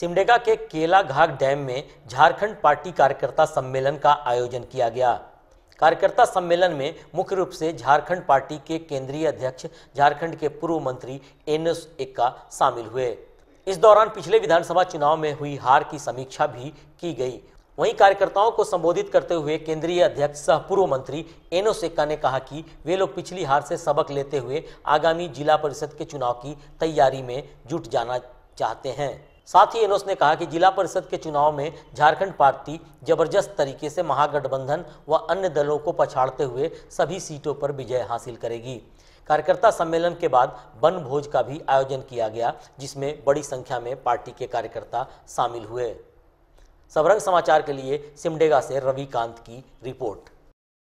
सिमडेगा के केला घाघ डैम में झारखंड पार्टी कार्यकर्ता सम्मेलन का आयोजन किया गया कार्यकर्ता सम्मेलन में मुख्य रूप से झारखंड पार्टी के केंद्रीय अध्यक्ष झारखंड के पूर्व मंत्री एन एस एक्का शामिल हुए इस दौरान पिछले विधानसभा चुनाव में हुई हार की समीक्षा भी की गई वहीं कार्यकर्ताओं को संबोधित करते हुए केंद्रीय अध्यक्ष सह पूर्व मंत्री एनो सेक्का ने कहा कि वे लोग पिछली हार से सबक लेते हुए आगामी जिला परिषद के चुनाव की तैयारी में जुट जाना चाहते हैं साथ ही एनोस ने कहा कि जिला परिषद के चुनाव में झारखंड पार्टी जबरदस्त तरीके से महागठबंधन व अन्य दलों को पछाड़ते हुए सभी सीटों पर विजय हासिल करेगी कार्यकर्ता सम्मेलन के बाद वन भोज का भी आयोजन किया गया जिसमें बड़ी संख्या में पार्टी के कार्यकर्ता शामिल हुए सबरंग समाचार के लिए सिमडेगा से रविकांत की रिपोर्ट